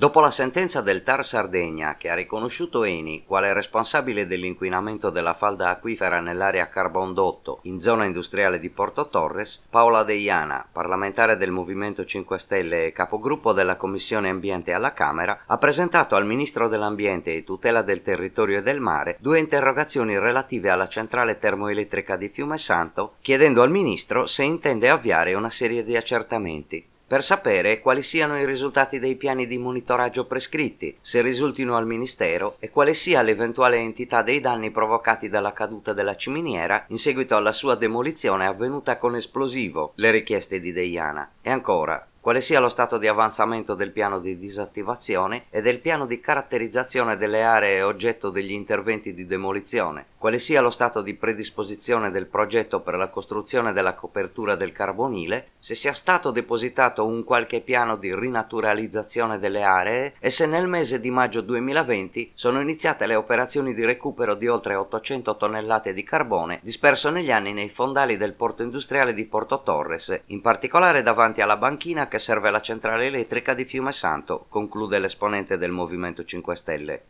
Dopo la sentenza del Tar Sardegna, che ha riconosciuto Eni quale responsabile dell'inquinamento della falda acquifera nell'area Carbondotto, in zona industriale di Porto Torres, Paola Deiana, parlamentare del Movimento 5 Stelle e capogruppo della Commissione Ambiente alla Camera, ha presentato al Ministro dell'Ambiente e Tutela del Territorio e del Mare due interrogazioni relative alla centrale termoelettrica di Fiume Santo, chiedendo al Ministro se intende avviare una serie di accertamenti per sapere quali siano i risultati dei piani di monitoraggio prescritti, se risultino al Ministero e quale sia l'eventuale entità dei danni provocati dalla caduta della ciminiera in seguito alla sua demolizione avvenuta con esplosivo, le richieste di Deiana. E ancora, quale sia lo stato di avanzamento del piano di disattivazione e del piano di caratterizzazione delle aree oggetto degli interventi di demolizione, quale sia lo stato di predisposizione del progetto per la costruzione della copertura del carbonile, se sia stato depositato un qualche piano di rinaturalizzazione delle aree e se nel mese di maggio 2020 sono iniziate le operazioni di recupero di oltre 800 tonnellate di carbone disperso negli anni nei fondali del porto industriale di Porto Torres, in particolare davanti alla banchina che serve la centrale elettrica di Fiume Santo, conclude l'esponente del Movimento 5 Stelle.